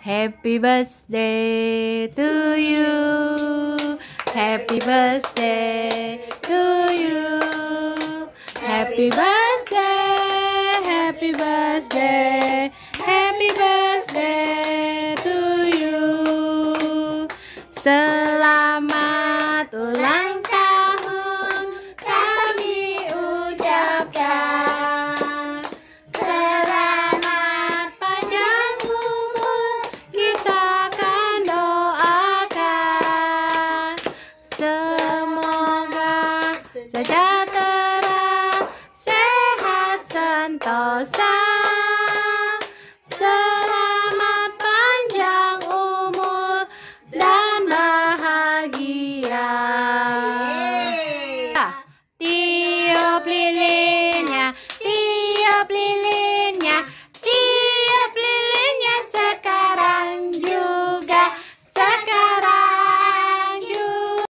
Happy birthday to you Happy birthday to you Happy birthday Happy birthday Happy birthday to you Selamat ulang tahun kami ucapkan sejahtera, sehat sentosa. Selamat panjang umur dan bahagia. Tiup lilin.